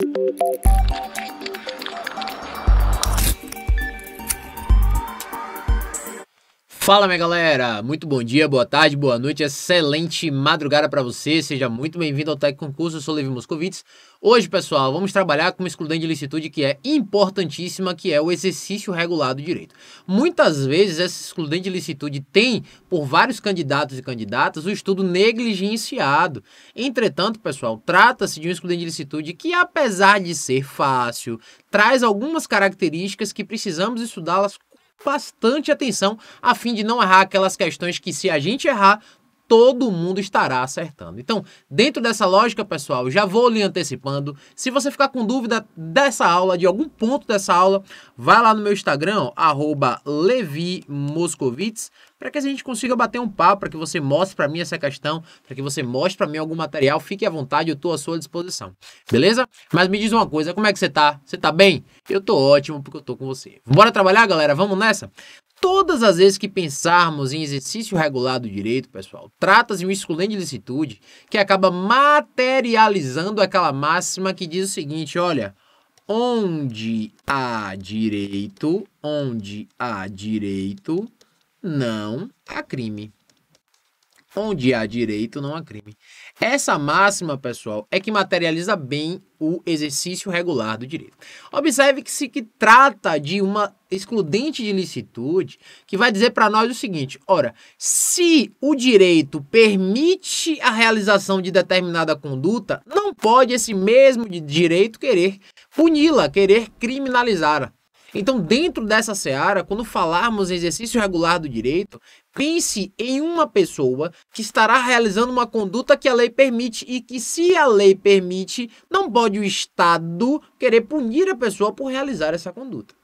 Thank you. Fala minha galera, muito bom dia, boa tarde, boa noite, excelente madrugada para você. Seja muito bem-vindo ao Tec Concurso, eu sou Levi Moscovitz. Hoje, pessoal, vamos trabalhar com uma excludente de licitude que é importantíssima, que é o exercício regulado do direito. Muitas vezes essa excludente de licitude tem, por vários candidatos e candidatas, o estudo negligenciado. Entretanto, pessoal, trata-se de um excludente de licitude que, apesar de ser fácil, traz algumas características que precisamos estudá-las bastante atenção a fim de não errar aquelas questões que se a gente errar, todo mundo estará acertando. Então, dentro dessa lógica, pessoal, já vou lhe antecipando. Se você ficar com dúvida dessa aula, de algum ponto dessa aula, vai lá no meu Instagram, arroba para que a gente consiga bater um papo, para que você mostre para mim essa questão, para que você mostre para mim algum material, fique à vontade, eu estou à sua disposição. Beleza? Mas me diz uma coisa, como é que você está? Você está bem? Eu estou ótimo porque eu estou com você. Bora trabalhar, galera? Vamos nessa? Todas as vezes que pensarmos em exercício regular do direito, pessoal, trata-se de um esculente de licitude que acaba materializando aquela máxima que diz o seguinte: olha, onde há direito, onde há direito, não há crime onde há direito, não há crime. Essa máxima, pessoal, é que materializa bem o exercício regular do direito. Observe que se que trata de uma excludente de licitude, que vai dizer para nós o seguinte: ora, se o direito permite a realização de determinada conduta, não pode esse mesmo direito querer puni-la, querer criminalizá-la. Então, dentro dessa seara, quando falarmos em exercício regular do direito, pense em uma pessoa que estará realizando uma conduta que a lei permite e que, se a lei permite, não pode o Estado querer punir a pessoa por realizar essa conduta.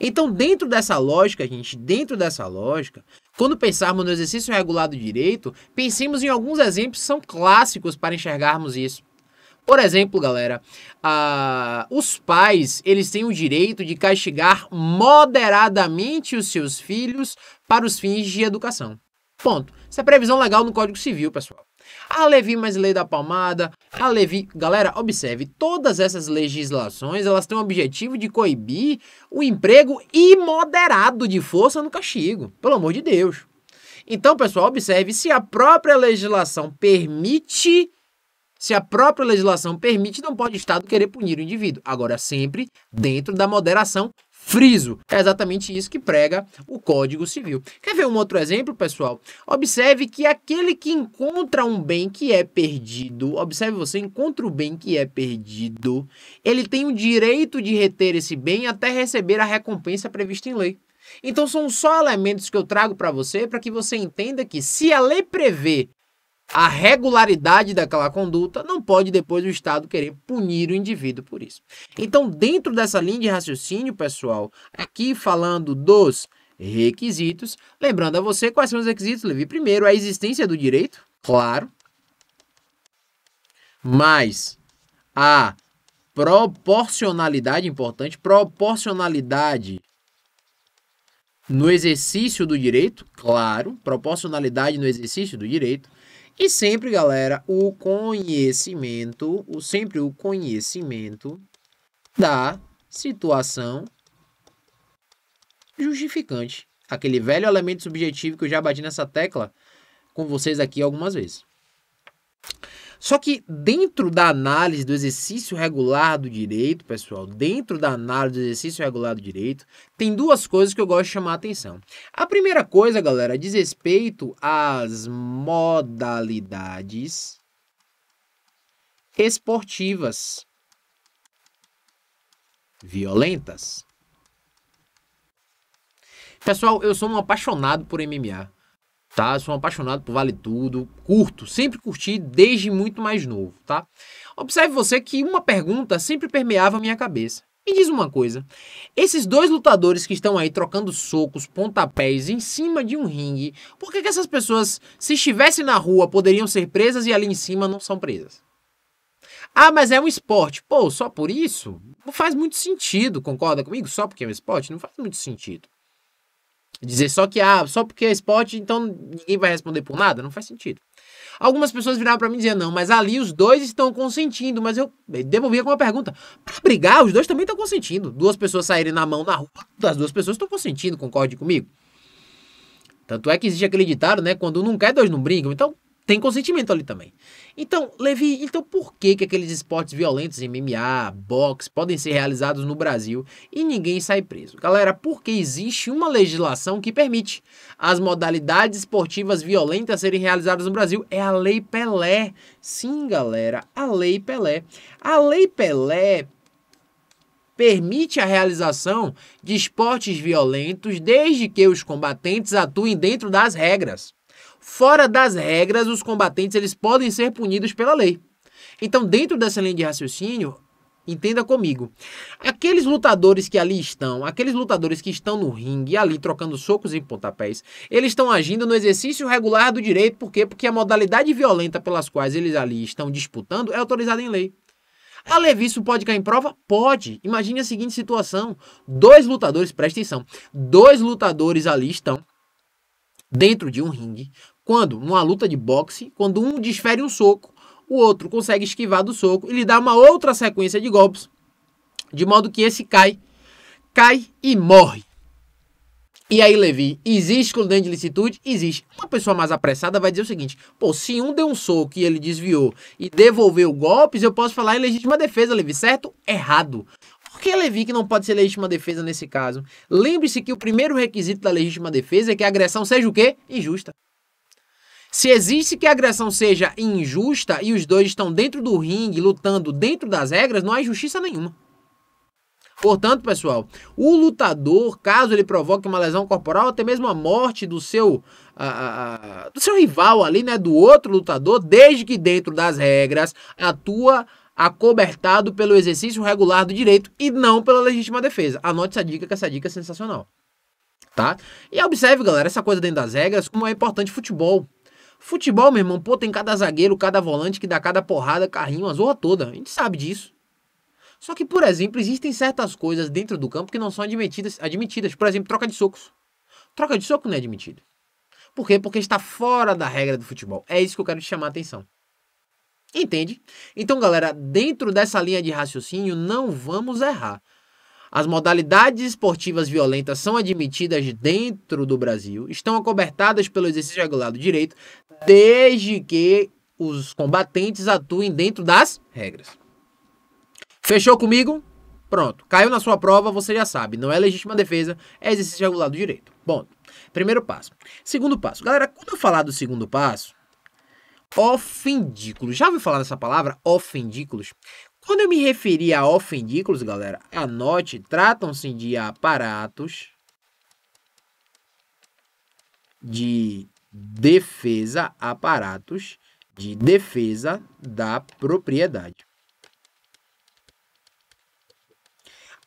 Então, dentro dessa lógica, gente, dentro dessa lógica, quando pensarmos no exercício regular do direito, pensemos em alguns exemplos que são clássicos para enxergarmos isso. Por exemplo, galera, os pais eles têm o direito de castigar moderadamente os seus filhos para os fins de educação. Ponto. Essa é previsão legal no Código Civil, pessoal. A Levi mais Lei da Palmada, a Levi... Galera, observe, todas essas legislações, elas têm o objetivo de coibir o emprego imoderado de força no castigo, pelo amor de Deus. Então, pessoal, observe, se a própria legislação permite se a própria legislação permite, não pode o Estado querer punir o indivíduo. Agora, sempre dentro da moderação friso. É exatamente isso que prega o Código Civil. Quer ver um outro exemplo, pessoal? Observe que aquele que encontra um bem que é perdido, observe você, encontra o bem que é perdido, ele tem o direito de reter esse bem até receber a recompensa prevista em lei. Então são só elementos que eu trago para você para que você entenda que se a lei prevê a regularidade daquela conduta, não pode depois o Estado querer punir o indivíduo por isso. Então, dentro dessa linha de raciocínio, pessoal, aqui falando dos requisitos, lembrando a você quais são os requisitos, Levi. Primeiro, a existência do direito, claro, mas a proporcionalidade, importante, proporcionalidade no exercício do direito, claro, proporcionalidade no exercício do direito. E sempre, galera, o conhecimento, o, sempre o conhecimento da situação justificante. Aquele velho elemento subjetivo que eu já bati nessa tecla com vocês aqui algumas vezes. Só que dentro da análise do exercício regular do direito, pessoal, dentro da análise do exercício regular do direito, tem duas coisas que eu gosto de chamar a atenção. A primeira coisa, galera, diz respeito às modalidades esportivas violentas. Pessoal, eu sou um apaixonado por MMA tá? sou apaixonado por Vale Tudo, curto, sempre curti desde muito mais novo, tá? Observe você que uma pergunta sempre permeava minha cabeça. Me diz uma coisa, esses dois lutadores que estão aí trocando socos, pontapés em cima de um ringue, por que, que essas pessoas, se estivessem na rua, poderiam ser presas e ali em cima não são presas? Ah, mas é um esporte. Pô, só por isso? Não faz muito sentido, concorda comigo? Só porque é um esporte? Não faz muito sentido. Dizer só que, ah, só porque é esporte, então ninguém vai responder por nada, não faz sentido. Algumas pessoas viraram para mim dizer, não, mas ali os dois estão consentindo, mas eu devolvia com uma pergunta. Pra brigar, os dois também estão consentindo. Duas pessoas saírem na mão na rua, as duas pessoas estão consentindo, concorde comigo? Tanto é que existe aquele ditado, né? Quando um não quer, dois não brincam. Então, tem consentimento ali também. Então, Levi, então por que, que aqueles esportes violentos, MMA, boxe, podem ser realizados no Brasil e ninguém sai preso? Galera, porque existe uma legislação que permite as modalidades esportivas violentas serem realizadas no Brasil. É a Lei Pelé. Sim, galera, a Lei Pelé. A Lei Pelé permite a realização de esportes violentos desde que os combatentes atuem dentro das regras. Fora das regras, os combatentes eles podem ser punidos pela lei. Então, dentro dessa linha de raciocínio, entenda comigo. Aqueles lutadores que ali estão, aqueles lutadores que estão no ringue, ali trocando socos e pontapés, eles estão agindo no exercício regular do direito, por quê? Porque a modalidade violenta pelas quais eles ali estão disputando é autorizada em lei. A Levisso pode cair em prova? Pode. Imagine a seguinte situação: dois lutadores, presta atenção, dois lutadores ali estão dentro de um ringue, quando numa luta de boxe, quando um desfere um soco, o outro consegue esquivar do soco e lhe dá uma outra sequência de golpes, de modo que esse cai, cai e morre. E aí, Levi, existe dente de licitude? Existe. Uma pessoa mais apressada vai dizer o seguinte: pô, se um deu um soco e ele desviou e devolveu golpes, eu posso falar em legítima defesa, Levi, certo? Errado. Por que Levi que não pode ser legítima defesa nesse caso? Lembre-se que o primeiro requisito da legítima defesa é que a agressão seja o quê? Injusta. Se existe que a agressão seja injusta e os dois estão dentro do ringue, lutando dentro das regras, não há justiça nenhuma. Portanto, pessoal, o lutador, caso ele provoque uma lesão corporal, até mesmo a morte do seu, a, a, do seu rival ali, né, do outro lutador, desde que dentro das regras, a tua acobertado pelo exercício regular do direito e não pela legítima defesa. Anote essa dica, que essa dica é sensacional. Tá? E observe, galera, essa coisa dentro das regras, como é importante futebol. Futebol, meu irmão, pô, tem cada zagueiro, cada volante que dá cada porrada, carrinho, a zorra toda. A gente sabe disso. Só que, por exemplo, existem certas coisas dentro do campo que não são admitidas. admitidas. Por exemplo, troca de socos. Troca de soco não é admitida. Por quê? Porque está fora da regra do futebol. É isso que eu quero te chamar a atenção. Entende? Então, galera, dentro dessa linha de raciocínio, não vamos errar. As modalidades esportivas violentas são admitidas dentro do Brasil, estão acobertadas pelo exercício regulado do direito, desde que os combatentes atuem dentro das regras. Fechou comigo? Pronto. Caiu na sua prova, você já sabe. Não é legítima defesa, é exercício regulado do direito. Bom, primeiro passo. Segundo passo. Galera, quando eu falar do segundo passo, ofendículos. Já ouviu falar dessa palavra? Ofendículos? Quando eu me referi a ofendículos, galera, anote, tratam-se de aparatos de defesa, aparatos de defesa da propriedade.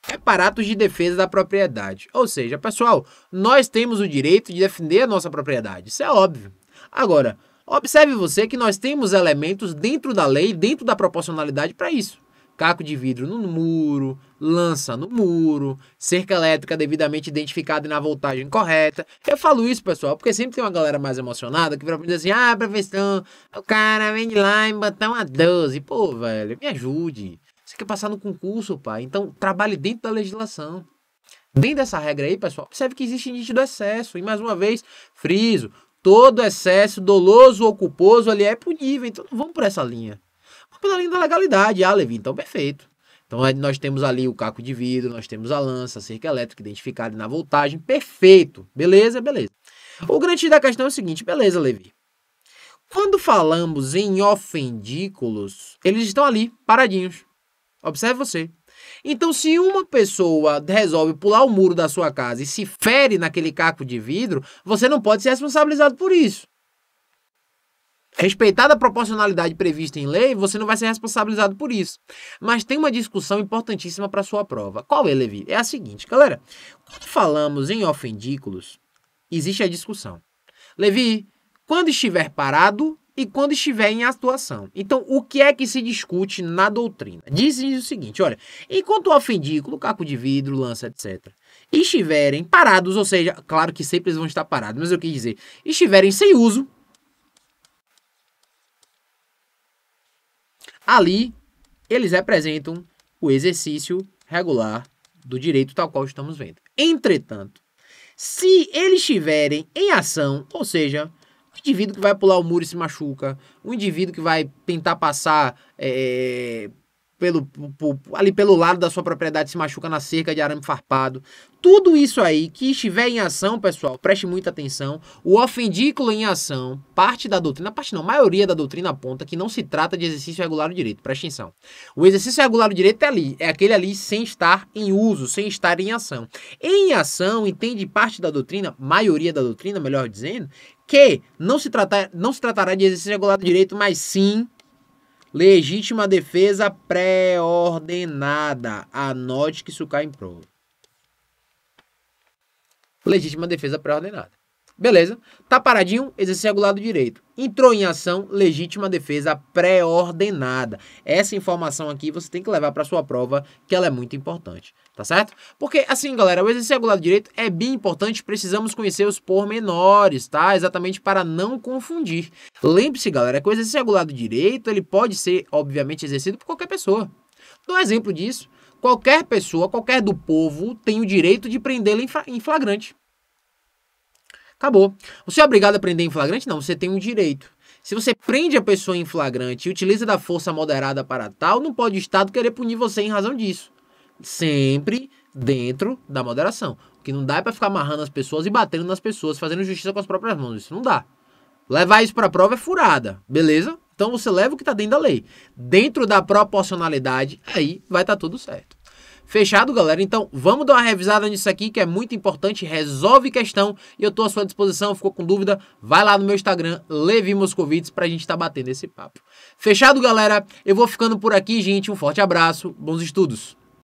É aparatos de defesa da propriedade. Ou seja, pessoal, nós temos o direito de defender a nossa propriedade. Isso é óbvio. Agora, Observe você que nós temos elementos dentro da lei, dentro da proporcionalidade para isso. Caco de vidro no muro, lança no muro, cerca elétrica devidamente identificada e na voltagem correta. Eu falo isso, pessoal, porque sempre tem uma galera mais emocionada que vai pra dizer assim: ah, professor, o cara vem de lá e botar uma 12. Pô, velho, me ajude. Você quer passar no concurso, pai? Então trabalhe dentro da legislação. Dentro dessa regra aí, pessoal, observe que existe nítido excesso. E mais uma vez, friso, Todo excesso, doloso ou culposo, ali é punível. Então não vamos por essa linha. Vamos pela linha da legalidade. Ah, Levi, então perfeito. Então nós temos ali o caco de vidro, nós temos a lança, a cerca elétrica identificada na voltagem. Perfeito. Beleza, beleza. O grande da questão é o seguinte, beleza, Levi. Quando falamos em ofendículos, eles estão ali, paradinhos. Observe você. Então, se uma pessoa resolve pular o muro da sua casa e se fere naquele caco de vidro, você não pode ser responsabilizado por isso. Respeitada a proporcionalidade prevista em lei, você não vai ser responsabilizado por isso. Mas tem uma discussão importantíssima para sua prova. Qual é, Levi? É a seguinte, galera. Quando falamos em ofendículos, existe a discussão. Levi, quando estiver parado, e quando estiver em atuação. Então, o que é que se discute na doutrina? Diz o seguinte: olha, enquanto o ofendículo, caco de vidro, lança, etc., estiverem parados, ou seja, claro que sempre eles vão estar parados, mas eu quis dizer, estiverem sem uso, ali eles representam o exercício regular do direito tal qual estamos vendo. Entretanto, se eles estiverem em ação, ou seja, um indivíduo que vai pular o muro e se machuca. Um indivíduo que vai tentar passar é, pelo, por, ali pelo lado da sua propriedade se machuca na cerca de arame farpado. Tudo isso aí que estiver em ação, pessoal, preste muita atenção. O ofendículo em ação, parte da doutrina, parte não, maioria da doutrina aponta que não se trata de exercício regular do direito. Preste atenção. O exercício regular do direito é ali, é aquele ali sem estar em uso, sem estar em ação. Em ação, entende parte da doutrina, maioria da doutrina, melhor dizendo, que não se, tratar, não se tratará de exercício regular do direito, mas sim Legítima defesa pré-ordenada. Anote que isso cai em prova. Legítima defesa pré-ordenada. Beleza. Tá paradinho, exercício regulado direito. Entrou em ação, legítima defesa pré-ordenada. Essa informação aqui você tem que levar para sua prova, que ela é muito importante, tá certo? Porque assim, galera, o exercício regulado direito é bem importante, precisamos conhecer os pormenores, tá? Exatamente para não confundir. Lembre-se, galera, que o exercício regulado direito, ele pode ser, obviamente, exercido por qualquer pessoa. um exemplo disso. Qualquer pessoa, qualquer do povo, tem o direito de prendê-la em flagrante. Acabou. Você é obrigado a prender em flagrante? Não, você tem um direito. Se você prende a pessoa em flagrante e utiliza da força moderada para tal, não pode o Estado querer punir você em razão disso. Sempre dentro da moderação. O que não dá é para ficar amarrando as pessoas e batendo nas pessoas, fazendo justiça com as próprias mãos. Isso não dá. Levar isso para prova é furada, beleza? Então você leva o que está dentro da lei. Dentro da proporcionalidade, aí vai estar tá tudo certo. Fechado, galera? Então, vamos dar uma revisada nisso aqui, que é muito importante, resolve questão, e eu tô à sua disposição, ficou com dúvida, vai lá no meu Instagram, Levi para pra gente tá batendo esse papo. Fechado, galera? Eu vou ficando por aqui, gente, um forte abraço, bons estudos!